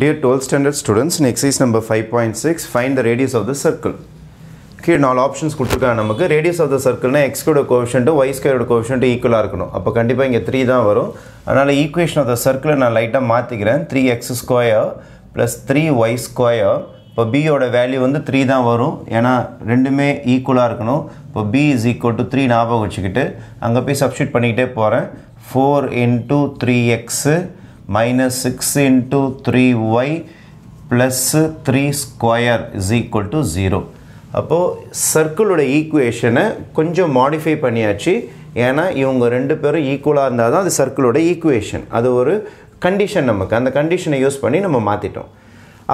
Dear 12th standard students, in exercise number 5.6, find the radius of the circle. கீழே நாலு options கொடுத்துருக்காங்க நமக்கு radius of the சர்க்கிள்னா எக்ஸ்கோட கோஷன்ட்டு ஒய் ஸ்கொயரோட கோஷன்ட்டு ஈக்குவலாக இருக்கணும் அப்போ கண்டிப்பாக இங்கே த்ரீ தான் வரும் அதனால் ஈக்குவேஷன் ஆஃப் த சர்க்கிளை நான் லைட்டாக மாற்றிக்கிறேன் three x square plus three y square இப்போ பியோட வேல்யூ வந்து த்ரீ தான் வரும் ஏன்னா ரெண்டுமே ஈக்குவலாக இருக்கணும் இப்போ b is equal to three ஞாபகம் வச்சுக்கிட்டு அங்கே போய் சப்ஸ்டியூட் பண்ணிக்கிட்டே போகிறேன் four into three x minus 6 into 3y plus 3 square is equal to zero அப்போது சர்க்கிளோட ஈக்குவேஷனை கொஞ்சம் மாடிஃபை பண்ணியாச்சு ஏன்னா இவங்க ரெண்டு பேரும் ஈக்குவலாக இருந்தால் தான் அது சர்க்கிளோட ஈக்குவேஷன் அது ஒரு கண்டிஷன் நமக்கு அந்த கண்டிஷனை யூஸ் பண்ணி நம்ம மாற்றிட்டோம்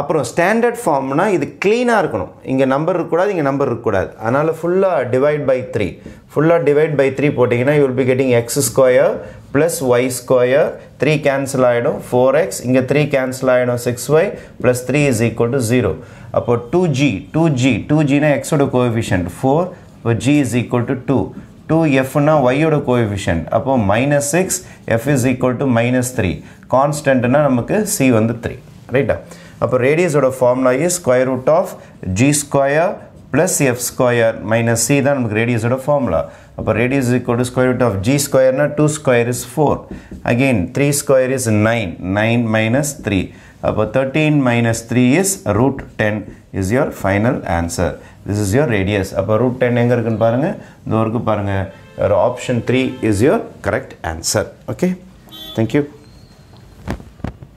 அப்புறம் ஸ்டாண்டர்ட் ஃபார்ம்னால் இது க்ளீனாக இருக்கணும் இங்கே நம்பர் இருக்கக்கூடாது இங்கே நம்பர் இருக்கக்கூடாது அதனால் ஃபுல்லாக டிவைட் பை த்ரீ ஃபுல்லாக டிவைட் பை த்ரீ போட்டிங்கன்னா you will be getting x square plus y square three cancel ஆகிடும் ஃபோர் எக்ஸ் இங்கே த்ரீ கேன்சல் ஆகிடும் six y plus three is equal to zero அப்போ two g two g two ஜினா எக்ஸோட coefficient four இப்போ g is equal to two two எஃப்னா ஒய்யோட coefficient அப்போ minus six f is equal to minus three கான்ஸ்டன்ட்னா நமக்கு சி வந்து த்ரீ ரைட்டா அப்போ ரேடியஸோட formula is square root of g square plus f square minus c தான் நமக்கு ரேடியஸோட ஃபார்முலா அப்போ radius equal to square root of g ஸ்கொயர்னா two square is four again three square is nine nine minus three அப்போ thirteen minus three is root ten is your final answer this is your radius அப்போ root ten எங்கே இருக்குன்னு பாருங்கள் இந்த work பாருங்கள் option three is your correct answer okay thank you